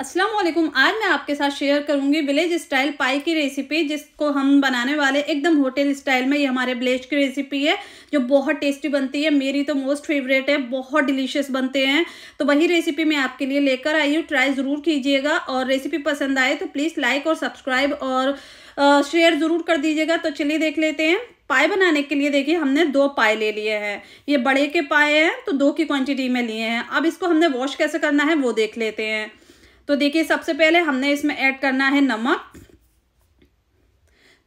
अस्सलाम वालेकुम आज मैं आपके साथ शेयर करूंगी विलेज स्टाइल पाई की रेसिपी जिसको हम बनाने वाले एकदम होटल स्टाइल में ये हमारे ब्लेज की रेसिपी है जो बहुत टेस्टी बनती है मेरी तो मोस्ट फेवरेट है बहुत डिलीशियस बनते हैं तो वही रेसिपी मैं आपके लिए लेकर आई हूँ ट्राई ज़रूर कीजिएगा और रेसिपी पसंद आए तो प्लीज़ लाइक और सब्सक्राइब और शेयर ज़रूर कर दीजिएगा तो चलिए देख लेते हैं पाए बनाने के लिए देखिए हमने दो पाए ले लिए हैं ये बड़े के पाए हैं तो दो की क्वान्टिटी में लिए हैं अब इसको हमने वॉश कैसे करना है वो देख लेते हैं तो देखिए सबसे पहले हमने इसमें ऐड करना है नमक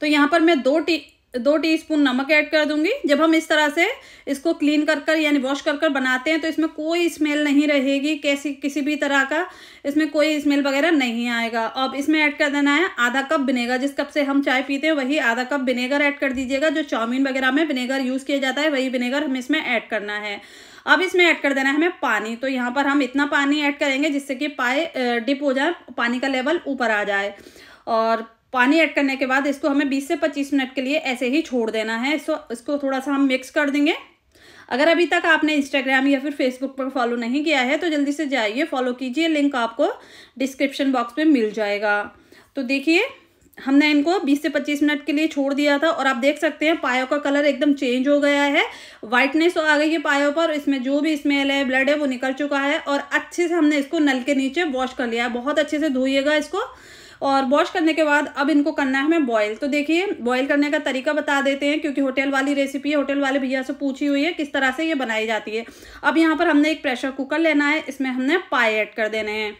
तो यहाँ पर मैं दो टी दो टीस्पून नमक ऐड कर दूंगी जब हम इस तरह से इसको क्लीन कर कर यानी वॉश कर कर बनाते हैं तो इसमें कोई स्मेल नहीं रहेगी कैसी किसी भी तरह का इसमें कोई स्मेल वगैरह नहीं आएगा अब इसमें ऐड कर देना है आधा कप विनेगर जिस कप से हम चाय पीते हैं वही आधा कप विनेगर ऐड कर दीजिएगा जो चाउमीन वगैरह में विनेगर यूज़ किया जाता है वही विनेगर हमें इसमें ऐड करना है अब इसमें ऐड कर देना है हमें पानी तो यहाँ पर हम इतना पानी ऐड करेंगे जिससे कि पाए डिप हो जाए पानी का लेवल ऊपर आ जाए और पानी ऐड करने के बाद इसको हमें 20 से 25 मिनट के लिए ऐसे ही छोड़ देना है सो इसको थोड़ा सा हम मिक्स कर देंगे अगर अभी तक आपने इंस्टाग्राम या फिर फेसबुक पर फॉलो नहीं किया है तो जल्दी से जाइए फॉलो कीजिए लिंक आपको डिस्क्रिप्शन बॉक्स में मिल जाएगा तो देखिए हमने इनको 20 से 25 मिनट के लिए छोड़ दिया था और आप देख सकते हैं पायों का कलर एकदम चेंज हो गया है वाइटनेस तो आ गई है पायों पर इसमें जो भी स्मेल है ब्लड है वो निकल चुका है और अच्छे से हमने इसको नल के नीचे वॉश कर लिया है बहुत अच्छे से धोइएगा इसको और वॉश करने के बाद अब इनको करना है हमें बॉयल तो देखिए बॉयल करने का तरीका बता देते हैं क्योंकि होटल वाली रेसिपी है होटल वाले भैया से पूछी हुई है किस तरह से ये बनाई जाती है अब यहाँ पर हमने एक प्रेशर कुकर लेना है इसमें हमने पाए ऐड कर देने हैं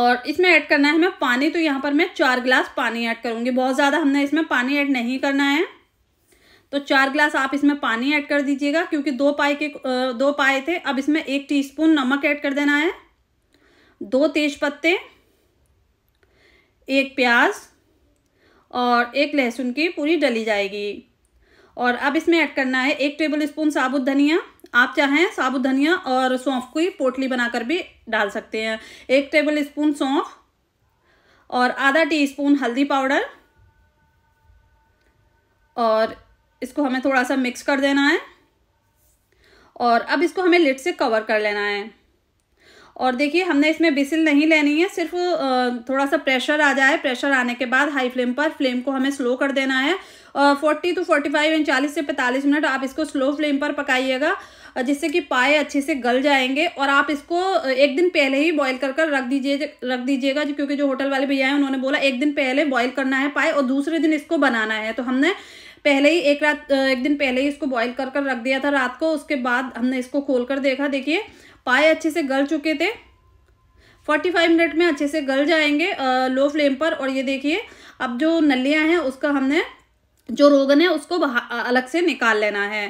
और इसमें ऐड करना है हमें पानी तो यहाँ पर मैं चार गिलास पानी ऐड करूँगी बहुत ज़्यादा हमने इसमें पानी ऐड नहीं करना है तो चार गिलास आप इसमें पानी ऐड कर दीजिएगा क्योंकि दो पाए के दो पाए थे अब इसमें एक टीस्पून नमक ऐड कर देना है दो तेज पत्ते एक प्याज और एक लहसुन की पूरी डली जाएगी और अब इसमें ऐड करना है एक टेबल स्पून साबुत धनिया आप चाहें साबुत धनिया और सौंफ की पोटली बनाकर भी डाल सकते हैं एक टेबल स्पून सौंफ और आधा टी स्पून हल्दी पाउडर और इसको हमें थोड़ा सा मिक्स कर देना है और अब इसको हमें लिट से कवर कर लेना है और देखिए हमने इसमें बिसिल नहीं लेनी है सिर्फ थोड़ा सा प्रेशर आ जाए प्रेशर आने के बाद हाई फ्लेम पर फ्लेम को हमें स्लो कर देना है forty to forty five and चालीस से पैंतालीस मिनट आप इसको स्लो फ्लेम पर पकाइएगा जिससे कि पाए अच्छे से गल जाएंगे और आप इसको एक दिन पहले ही बॉईल कर कर रख दीजिए रख दीजिएगा क्योंकि जो होटल वाले भैया हैं उन्होंने बोला एक दिन पहले बॉईल करना है पाए और दूसरे दिन इसको बनाना है तो हमने पहले ही एक रात एक दिन पहले ही इसको बॉईल कर कर रख दिया था रात को उसके बाद हमने इसको खोल कर देखा देखिए पाए अच्छे से गल चुके थे 45 मिनट में अच्छे से गल जाएंगे लो फ्लेम पर और ये देखिए अब जो नलियाँ हैं उसका हमने जो रोगन है उसको अलग से निकाल लेना है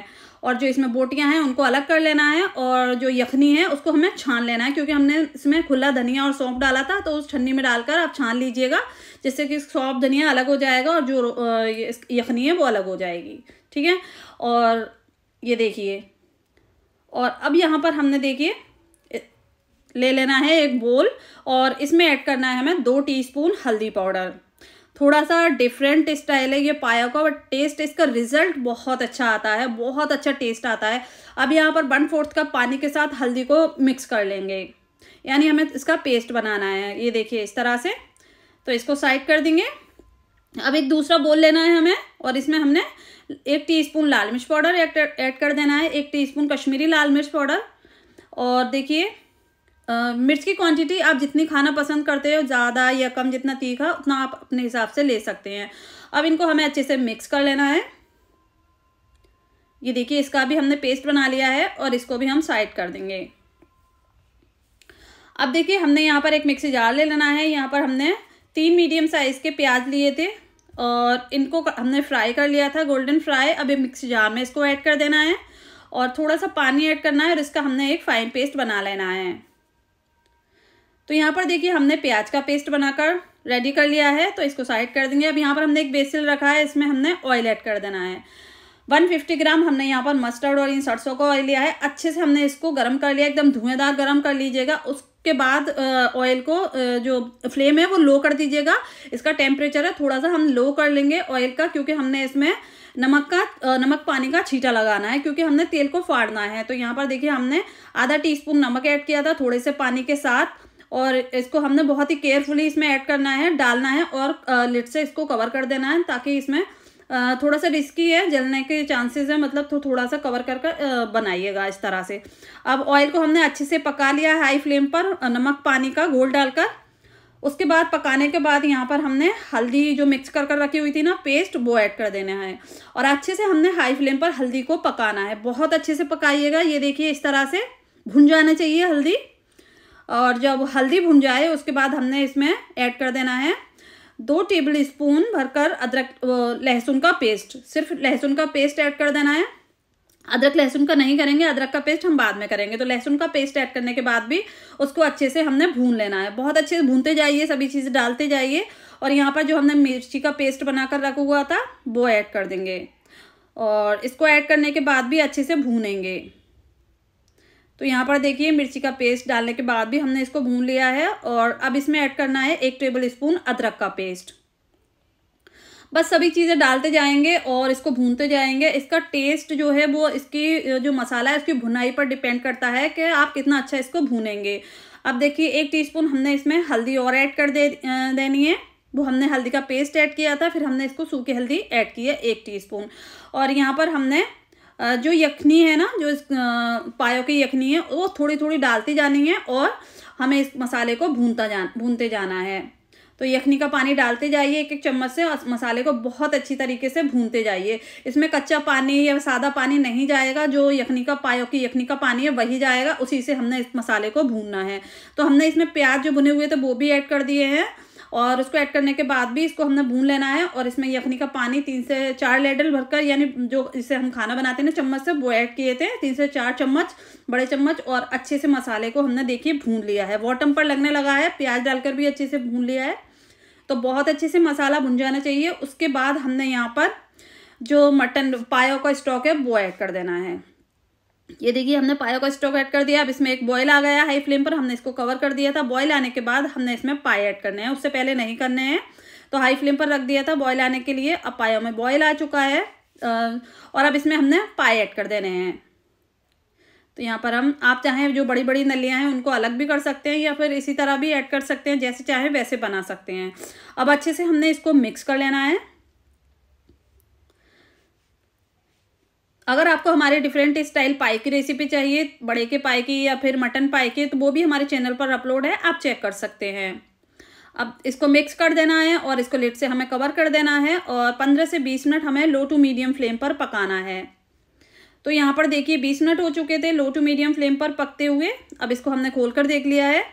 और जो इसमें बोटियां हैं उनको अलग कर लेना है और जो यखनी है उसको हमें छान लेना है क्योंकि हमने इसमें खुला धनिया और सौंप डाला था तो उस छन्नी में डालकर आप छान लीजिएगा जिससे कि सौंप धनिया अलग हो जाएगा और जो यखनी है वो अलग हो जाएगी ठीक है और ये देखिए और अब यहाँ पर हमने देखिए ले लेना है एक बोल और इसमें ऐड करना है हमें दो टीस्पून हल्दी पाउडर थोड़ा सा डिफरेंट स्टाइल है ये पाया का बट टेस्ट इसका रिजल्ट बहुत अच्छा आता है बहुत अच्छा टेस्ट आता है अब यहाँ पर वन फोर्थ कप पानी के साथ हल्दी को मिक्स कर लेंगे यानी हमें इसका पेस्ट बनाना है ये देखिए इस तरह से तो इसको साइड कर देंगे अब एक दूसरा बोल लेना है हमें और इसमें हमने एक टीस्पून लाल मिर्च पाउडर ऐड कर देना है एक टीस्पून कश्मीरी लाल मिर्च पाउडर और देखिए मिर्च की क्वांटिटी आप जितनी खाना पसंद करते हो ज़्यादा या कम जितना तीखा उतना आप अपने हिसाब से ले सकते हैं अब इनको हमें अच्छे से मिक्स कर लेना है ये देखिए इसका भी हमने पेस्ट बना लिया है और इसको भी हम साइड कर देंगे अब देखिए हमने यहाँ पर एक मिक्सी जार ले लेना है यहाँ पर हमने तीन मीडियम साइज़ के प्याज लिए थे और इनको हमने फ्राई कर लिया था गोल्डन फ्राई अब मिक्सी जार में इसको ऐड कर देना है और थोड़ा सा पानी ऐड करना है और इसका हमने एक फाइन पेस्ट बना लेना है तो यहाँ पर देखिए हमने प्याज का पेस्ट बनाकर रेडी कर लिया है तो इसको साइड कर देंगे अब यहाँ पर हमने एक बेसिल रखा है इसमें हमने ऑयल ऐड कर देना है 150 ग्राम हमने यहाँ पर मस्टर्ड और इन सरसों का ऑयल लिया है अच्छे से हमने इसको गर्म कर लिया एकदम धुएंदार गर्म कर लीजिएगा उसके बाद ऑयल को जो फ्लेम है वो लो कर दीजिएगा इसका टेम्परेचर है थोड़ा सा हम लो कर लेंगे ऑयल का क्योंकि हमने इसमें नमक का नमक पानी का छीटा लगाना है क्योंकि हमने तेल को फाड़ना है तो यहाँ पर देखिए हमने आधा टीस्पून नमक ऐड किया था थोड़े से पानी के साथ और इसको हमने बहुत ही केयरफुली इसमें ऐड करना है डालना है और लिट से इसको कवर कर देना है ताकि इसमें थोड़ा सा रिस्की है जलने के चांसेस है मतलब तो थोड़ा सा कवर करके बनाइएगा इस तरह से अब ऑयल को हमने अच्छे से पका लिया हाई फ्लेम पर नमक पानी का घोल डालकर उसके बाद पकाने के बाद यहाँ पर हमने हल्दी जो मिक्स कर कर रखी हुई थी ना पेस्ट वो ऐड कर देना है और अच्छे से हमने हाई फ्लेम पर हल्दी को पकाना है बहुत अच्छे से पकाइएगा ये देखिए इस तरह से भुन जाना चाहिए हल्दी और जब हल्दी भुन जाए उसके बाद हमने इसमें ऐड कर देना है दो टेबल स्पून भरकर अदरक लहसुन का पेस्ट सिर्फ लहसुन का पेस्ट ऐड कर देना है अदरक लहसुन का नहीं करेंगे अदरक का पेस्ट हम बाद में करेंगे तो लहसुन का पेस्ट ऐड करने के बाद भी उसको अच्छे से हमने भून लेना है बहुत अच्छे से भूनते जाइए सभी चीज़ें डालते जाइए और यहाँ पर जो हमने मिर्ची का पेस्ट बनाकर रखा हुआ था वो ऐड कर देंगे और इसको ऐड करने के बाद भी अच्छे से भूनेंगे तो यहाँ पर देखिए मिर्ची का पेस्ट डालने के बाद भी हमने इसको भून लिया है और अब इसमें ऐड करना है एक टेबल स्पून अदरक का पेस्ट बस सभी चीज़ें डालते जाएंगे और इसको भूनते जाएंगे इसका टेस्ट जो है वो इसकी जो मसाला है उसकी भुनाई पर डिपेंड करता है कि आप कितना अच्छा इसको भूनेंगे अब देखिए एक टीस्पून हमने इसमें हल्दी और ऐड कर दे देनी है वो हमने हल्दी का पेस्ट ऐड किया था फिर हमने इसको सूखी हल्दी ऐड की है एक टीस्पून और यहाँ पर हमने जो यखनी है ना जो इस पायों की यखनी है वो थोड़ी थोड़ी डालती जानी है और हमें इस मसाले को भूनता जा भूनते जाना है तो यखनी का पानी डालते जाइए एक एक चम्मच से और मसाले को बहुत अच्छी तरीके से भूनते जाइए इसमें कच्चा पानी या सादा पानी नहीं जाएगा जो यखनी का पायो की यखनी का पानी है वही जाएगा उसी से हमने इस मसाले को भूनना है तो हमने इसमें प्याज जो बुने हुए थे वो भी ऐड कर दिए हैं और उसको ऐड करने के बाद भी इसको हमने भून लेना है और इसमें यखनी का पानी तीन से चार लेडल भरकर यानी जो इसे हम खाना बनाते हैं ना चम्मच से वो ऐड किए थे तीन से चार चम्मच बड़े चम्मच और अच्छे से मसाले को हमने देखिए भून लिया है बॉटम पर लगने लगा है प्याज डालकर भी अच्छे से भून लिया है तो बहुत अच्छे से मसाला भुन जाना चाहिए उसके बाद हमने यहाँ पर जो मटन पायो का स्टॉक है वो ऐड कर देना है ये देखिए हमने पायो का स्टॉक ऐड कर दिया अब इसमें एक बॉयल आ गया हाई फ्लेम पर हमने इसको कवर कर दिया था बॉयल आने के बाद हमने इसमें पाए ऐड करने हैं उससे पहले नहीं करने हैं तो हाई फ्लेम पर रख दिया था बॉयल आने के लिए अब पायो में बॉयल आ चुका है और अब इसमें हमने पाए ऐड कर देने हैं तो यहाँ पर हम आप चाहें जो बड़ी बड़ी नलियाँ हैं उनको अलग भी कर सकते हैं या फिर इसी तरह भी ऐड कर सकते हैं जैसे चाहें वैसे बना सकते हैं अब अच्छे से हमने इसको मिक्स कर लेना है अगर आपको हमारे डिफरेंट स्टाइल पाई की रेसिपी चाहिए बड़े के पाई की या फिर मटन पाई की तो वो भी हमारे चैनल पर अपलोड है आप चेक कर सकते हैं अब इसको मिक्स कर देना है और इसको लिट से हमें कवर कर देना है और पंद्रह से बीस मिनट हमें लो टू मीडियम फ्लेम पर पकाना है तो यहाँ पर देखिए बीस मिनट हो चुके थे लो टू मीडियम फ्लेम पर पकते हुए अब इसको हमने खोल कर देख लिया है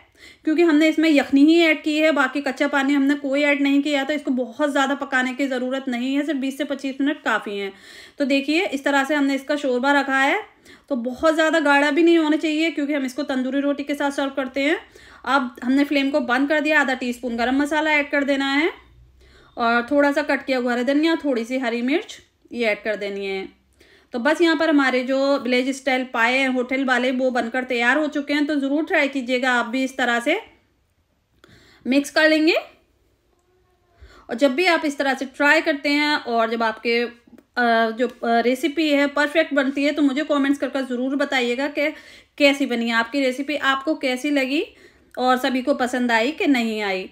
क्योंकि हमने इसमें यखनी ही ऐड की है बाकी कच्चा पानी हमने कोई ऐड नहीं किया तो इसको बहुत ज़्यादा पकाने की ज़रूरत नहीं है सिर्फ बीस से पच्चीस मिनट काफ़ी हैं तो देखिए इस तरह से हमने इसका शोरबा रखा है तो बहुत ज़्यादा गाढ़ा भी नहीं होना चाहिए क्योंकि हम इसको तंदूरी रोटी के साथ सर्व करते हैं अब हमने फ्लेम को बंद कर दिया आधा टी स्पून गर्म मसाला ऐड कर देना है और थोड़ा सा कट किया हुआ धनिया थोड़ी सी हरी मिर्च ये ऐड कर देनी है तो बस यहाँ पर हमारे जो विलेज स्टाइल पाए हैं होटल वाले वो बनकर तैयार हो चुके हैं तो ज़रूर ट्राई कीजिएगा आप भी इस तरह से मिक्स कर लेंगे और जब भी आप इस तरह से ट्राई करते हैं और जब आपके जो रेसिपी है परफेक्ट बनती है तो मुझे कमेंट्स करके ज़रूर बताइएगा कि कैसी बनी आपकी रेसिपी आपको कैसी लगी और सभी को पसंद आई कि नहीं आई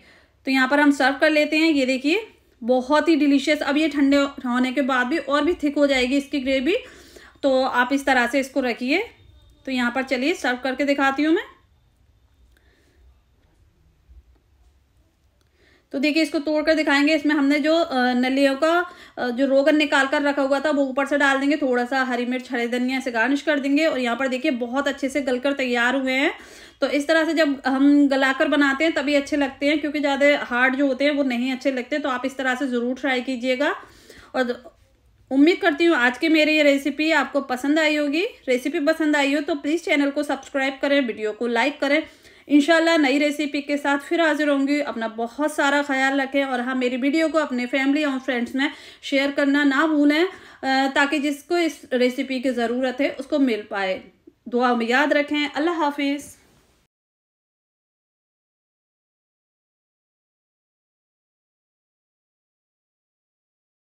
तो यहाँ पर हम सर्व कर लेते हैं ये देखिए बहुत ही डिलीशियस अब ये ठंडे होने के बाद भी और भी थिक हो जाएगी इसकी ग्रेवी तो आप इस तरह से इसको रखिए तो यहाँ पर चलिए सर्व करके दिखाती हूँ मैं तो देखिए इसको तोड़कर दिखाएंगे इसमें हमने जो नलियों का जो रोगन निकाल कर रखा हुआ था वो ऊपर से डाल देंगे थोड़ा सा हरी मिर्च हरे धनिया से गार्निश कर देंगे और यहाँ पर देखिए बहुत अच्छे से गलकर तैयार हुए हैं तो इस तरह से जब हम गलाकर बनाते हैं तभी अच्छे लगते हैं क्योंकि ज़्यादा हार्ड जो होते हैं वो नहीं अच्छे लगते तो आप इस तरह से ज़रूर ट्राई कीजिएगा और उम्मीद करती हूँ आज की मेरी ये रेसिपी आपको पसंद आई होगी रेसिपी पसंद आई हो तो प्लीज़ चैनल को सब्सक्राइब करें वीडियो को लाइक करें इन नई रेसिपी के साथ फिर हाजिर होंगी अपना बहुत सारा ख्याल रखें और हाँ मेरी वीडियो को अपने फैमिली और फ्रेंड्स में शेयर करना ना भूलें ताकि जिसको इस रेसिपी की ज़रूरत है उसको मिल पाए दुआ में याद रखें अल्लाह हाफिज़